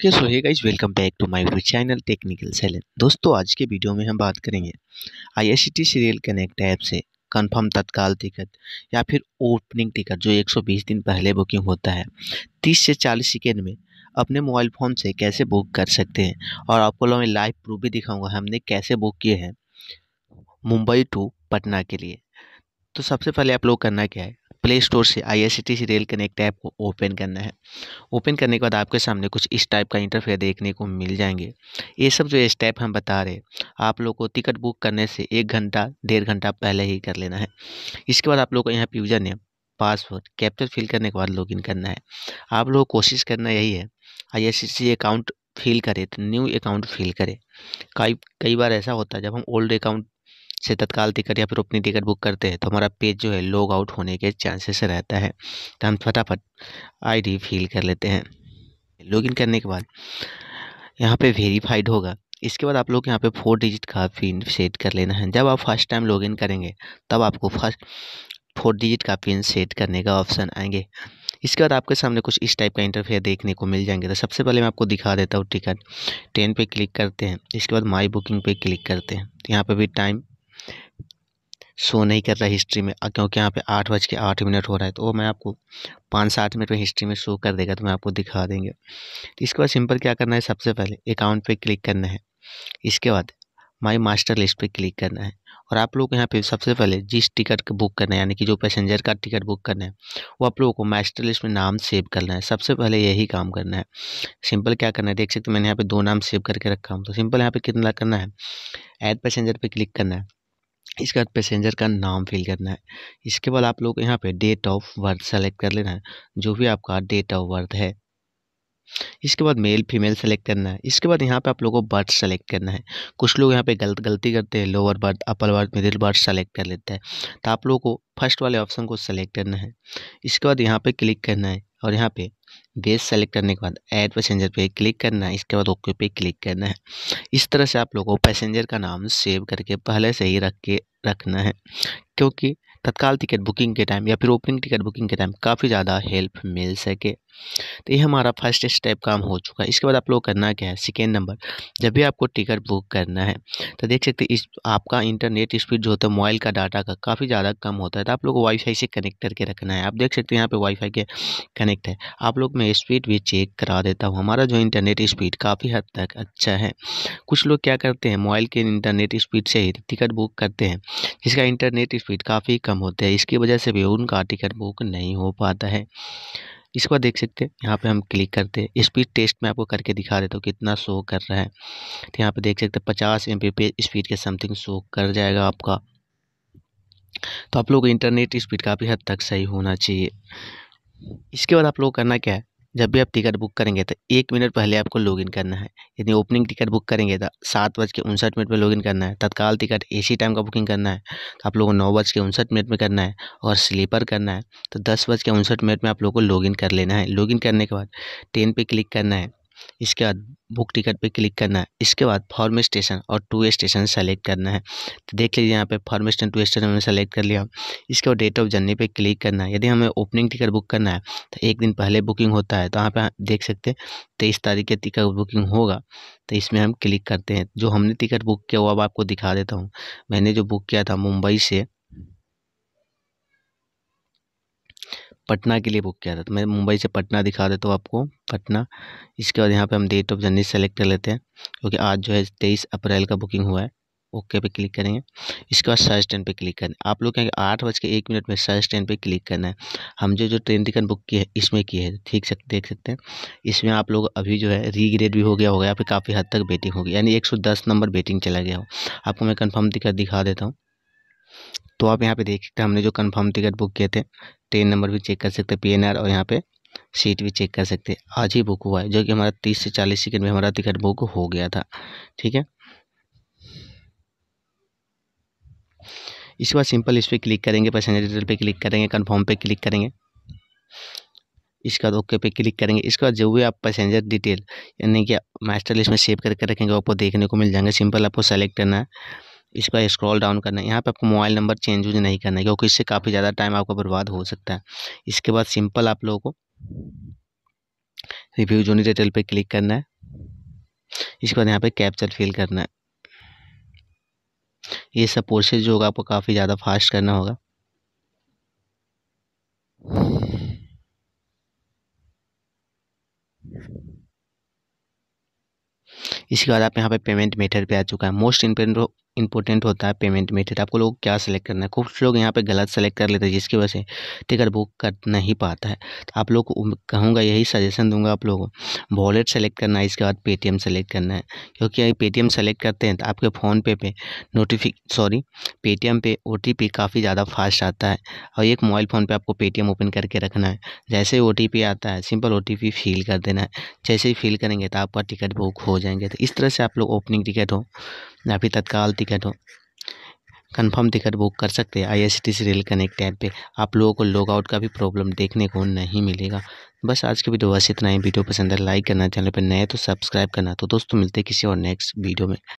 okay so hey guys welcome back to my YouTube channel technical सेलन दोस्तों आज के वीडियो में हम बात करेंगे आईएसटी सीरियल कनेक्ट ऐप से कंफर्म तत्काल टिकट या फिर ओपनिंग टिकट जो 120 दिन पहले बुकिंग होता है 30 से 40 सेकेंड में अपने मोबाइल फ़ोन से कैसे बुक कर सकते हैं और आपको मैं लाइव प्रूफ भी दिखाऊँगा हमने कैसे बुक किए हैं मुंबई टू पटना के लिए तो सबसे पहले आप लोग करना क्या है प्ले स्टोर से I R C T C rail connect app को ओपन करना है ओपन करने के बाद आपके सामने कुछ इस टाइप का इंटरफेयर देखने को मिल जाएंगे ये सब जो स्टेप हम बता रहे आप लोग को टिकट बुक करने से एक घंटा डेढ़ घंटा पहले ही कर लेना है इसके बाद आप लोग को यहाँ पर user name password captcha fill करने के बाद इन करना है आप लोग कोशिश करना यही है आई अकाउंट फिल करें तो न्यू अकाउंट फिल करें कई कई बार ऐसा होता है जब हम ओल्ड अकाउंट से तत्काल टिकट या फिर अपनी टिकट बुक करते हैं तो हमारा पेज जो है लॉग आउट होने के चांसेस रहता है तो हम फटाफट आईडी फिल कर लेते हैं लॉगिन करने के बाद यहाँ पे वेरीफाइड होगा इसके बाद आप लोग यहाँ पे फोर डिजिट का पिन सेट कर लेना है जब आप फर्स्ट टाइम लॉगिन करेंगे तब आपको फर्स्ट फोर डिजिट का पिन सेट करने का ऑप्शन आएंगे इसके बाद आपके सामने कुछ इस टाइप का इंटरफेयर देखने को मिल जाएंगे तो सबसे पहले मैं आपको दिखा देता हूँ टिकट टेन पे क्लिक करते हैं इसके बाद माई बुकिंग पे क्लिक करते हैं तो यहाँ पर भी टाइम शो नहीं कर रहा है हिस्ट्री में क्योंकि यहाँ पे आठ बज के आठ मिनट हो रहा है तो वो मैं आपको पाँच सात मिनट में हिस्ट्री में शो कर देगा तो मैं आपको दिखा देंगे तो इसके बाद सिंपल क्या करना है सबसे पहले अकाउंट पे क्लिक करना है इसके बाद माई मास्टर लिस्ट पे क्लिक करना है और आप लोग यहाँ पे सबसे पहले जिस टिकट को बुक करना है यानी कि जो पैसेंजर का टिकट बुक करना है वो आप लोगों को मास्टर लिस्ट में नाम सेव करना है सबसे पहले यही काम करना है सिंपल क्या करना है देख सकते मैंने यहाँ पे दो नाम सेव करके रखा हूँ तो सिंपल यहाँ पे कितना करना है ऐड पैसेंजर पे क्लिक करना है इसके बाद पैसेंजर का नाम फिल करना है इसके बाद आप लोग यहाँ पे डेट ऑफ बर्थ सेलेक्ट कर लेना है जो भी आपका डेट ऑफ बर्थ है इसके बाद मेल फीमेल सेलेक्ट करना है इसके बाद यहाँ पे आप लोगों को बर्थ सेलेक्ट करना है कुछ लोग यहाँ पे गलत गलती करते हैं lower berth upper berth middle berth select कर लेते हैं तो आप लोगों को फर्स्ट वाले ऑप्शन को सेलेक्ट करना है इसके बाद यहाँ पे क्लिक करना है और यहाँ पे बेस सेलेक्ट करने के बाद ऐड पैसेंजर पे क्लिक करना है इसके बाद ओके पे क्लिक करना है इस तरह से आप लोगों को पैसेंजर का नाम सेव करके पहले से ही रख के रखना है क्योंकि तत्काल टिकट बुकिंग के टाइम या फिर ओपनिंग टिकट बुकिंग के टाइम काफ़ी ज़्यादा हेल्प मिल सके तो ये हमारा फर्स्ट स्टेप काम हो चुका है इसके बाद आप लोग करना क्या है सेकेंड नंबर जब भी आपको टिकट बुक करना है तो देख सकते इस आपका इंटरनेट स्पीड जो होता है मोबाइल का डाटा का काफ़ी ज़्यादा कम होता है तो आप लोग वाईफाई से कनेक्ट करके रखना है आप देख सकते हैं यहाँ पे वाईफाई के कनेक्ट है आप लोग मैं स्पीड भी चेक करा देता हूँ हमारा जो इंटरनेट स्पीड काफ़ी हद तक अच्छा है कुछ लोग क्या करते हैं मोबाइल के इंटरनेट स्पीड से ही टिकट बुक करते हैं जिसका इंटरनेट स्पीड काफ़ी कम होते हैं इसकी वजह से भी उनका टिकट बुक नहीं हो पाता है इसको देख सकते हैं यहाँ पे हम क्लिक करते हैं स्पीड टेस्ट में आपको करके दिखा देता हूँ कितना शो कर रहा है तो यहाँ पे देख सकते हैं पचास एम पे स्पीड के समथिंग शो कर जाएगा आपका तो आप लोग इंटरनेट स्पीड काफ़ी हद तक सही होना चाहिए इसके बाद आप लोग करना क्या है जब भी आप टिकट बुक करेंगे तो एक मिनट पहले आपको लॉगिन करना है यदि ओपनिंग टिकट बुक करेंगे तो सात बज के उनसठ मिनट में लॉगिन करना है तत्काल टिकट एसी टाइम का बुकिंग करना है तो आप लोगों को नौ बज के उनसठ मिनट में करना है और स्लीपर करना है तो दस बज के उनसठ मिनट में आप लोगों को लॉगिन कर लेना है लॉगिन करने के बाद टेन पे क्लिक करना है इसके बाद बुक टिकट पे क्लिक करना है इसके बाद फॉर्म स्टेशन और टू स्टेशन सेलेक्ट करना है तो देख लीजिए यहाँ पे फॉर्म स्टेशन टू स्टेशन हमने सेलेक्ट कर लिया इसके बाद डेट ऑफ जर्नी पे क्लिक करना है यदि हमें ओपनिंग टिकट बुक करना है तो एक दिन पहले बुकिंग होता है तो यहाँ पे देख सकते हैं तेईस तारीख के टिकट बुकिंग होगा तो इसमें हम क्लिक करते हैं जो हमने टिकट बुक किया वो अब आपको दिखा देता हूँ मैंने जो बुक किया था मुंबई से पटना के लिए बुक किया था तो मैं मुंबई से पटना दिखा देता हूँ आपको पटना इसके बाद यहाँ पे हम डेट ऑफ जर्नी सेलेक्ट कर लेते हैं क्योंकि आज जो है तेईस अप्रैल का बुकिंग हुआ है ओके पे क्लिक करेंगे इसके बाद सर्च ट्रेन पे क्लिक करना है आप लोग कहेंगे आठ बज के एक मिनट में सर्च ट्रेन पे क्लिक करना है हम जो जो ट्रेन टिकट बुक की है इसमें की है ठीक से देख सकते हैं इसमें आप लोग अभी जो है रीग्रेड भी हो गया होगा या फिर काफ़ी हद तक बेटिंग होगी यानी 110 नंबर बेटिंग चला गया हो आपको मैं कन्फर्म टिकट दिखा देता हूँ तो आप यहाँ पे देख सकते हैं हमने जो कंफर्म टिकट बुक किए थे ट्रेन नंबर भी चेक कर सकते हैं पीएनआर और यहाँ पे सीट भी चेक कर सकते हैं आज ही बुक हुआ है जो कि हमारा तीस से चालीस सेकेंड में हमारा टिकट बुक हो गया था ठीक है इसके बाद सिंपल इस पर क्लिक करेंगे पैसेंजर डिटेल पर क्लिक करेंगे कन्फर्म पर क्लिक करेंगे इसके बाद ओके पे क्लिक करेंगे इसके बाद जो भी आप पैसेंजर डिटेल यानी कि मास्टर लिस्ट में सेव करके रखेंगे आपको देखने को मिल जाएंगे सिंपल आपको सेलेक्ट करना है इस पर स्क्रॉल डाउन करना है यहाँ पे आपको मोबाइल नंबर चेंज यूज नहीं करना है क्योंकि इससे काफ़ी ज़्यादा टाइम आपका बर्बाद हो सकता है इसके बाद सिंपल आप लोगों को रिव्यू जोनी डिटेल पे क्लिक करना है इसके बाद यहाँ पे कैप्चर फिल करना है ये सब प्रोसेस जो होगा आपको काफ़ी ज़्यादा फास्ट करना होगा इसके बाद आप यहाँ पे पेमेंट मेथड पे आ चुका है मोस्ट इम्पोर्टेंट इंपॉर्टेंट होता है पेमेंट मेथड आपको लोग क्या सेलेक्ट करना है कुछ लोग यहाँ पे गलत सेलेक्ट कर लेते हैं जिसकी वजह से टिकट बुक कर नहीं पाता है तो आप लोग को कहूँगा यही सजेशन दूंगा आप लोगों को वॉलेट सेलेक्ट करना है इसके बाद पेटीएम सेलेक्ट करना है क्योंकि पेटीएम सेलेक्ट करते हैं तो आपके फ़ोन पे पे नोटिफिक सॉरी पेटीएम पे ओ काफ़ी ज़्यादा फास्ट आता है और एक मोबाइल फ़ोन पर आपको पेटीएम ओपन करके रखना है जैसे ओ आता है सिंपल ओ फील कर देना है जैसे ही फील करेंगे तो आपका टिकट बुक हो जाएंगे तो इस तरह से आप लोग ओपनिंग टिकट हो या फिर तत्काल टिकट हो कन्फर्म टिकट बुक कर सकते हैं आईआरसीटीसी रेल कनेक्ट ऐप पे आप लोगों को आउट का भी प्रॉब्लम देखने को नहीं मिलेगा बस आज की वीडियो बस इतना ही वीडियो पसंद है लाइक तो करना चैनल पर नए तो सब्सक्राइब करना तो दोस्तों मिलते किसी और नेक्स्ट वीडियो में